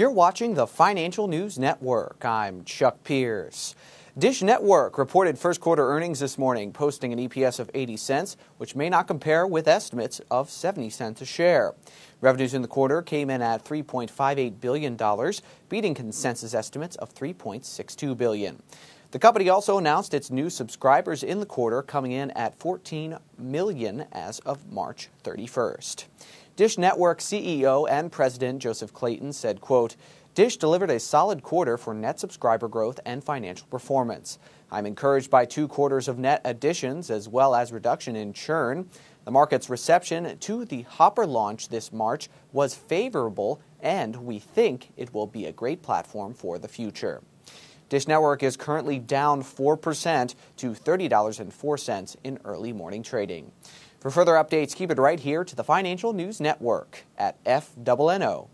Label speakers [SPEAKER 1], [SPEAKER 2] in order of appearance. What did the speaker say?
[SPEAKER 1] You're watching the Financial News Network. I'm Chuck Pierce. Dish Network reported first quarter earnings this morning, posting an EPS of 80 cents, which may not compare with estimates of 70 cents a share. Revenues in the quarter came in at $3.58 billion, beating consensus estimates of $3.62 billion. The company also announced its new subscribers in the quarter, coming in at 14 million as of March 31st. Dish Network CEO and President Joseph Clayton said, quote, Dish delivered a solid quarter for net subscriber growth and financial performance. I'm encouraged by two quarters of net additions as well as reduction in churn. The market's reception to the Hopper launch this March was favorable, and we think it will be a great platform for the future. Dish Network is currently down 4% to $30.04 in early morning trading. For further updates, keep it right here to the Financial News Network at FNO.com.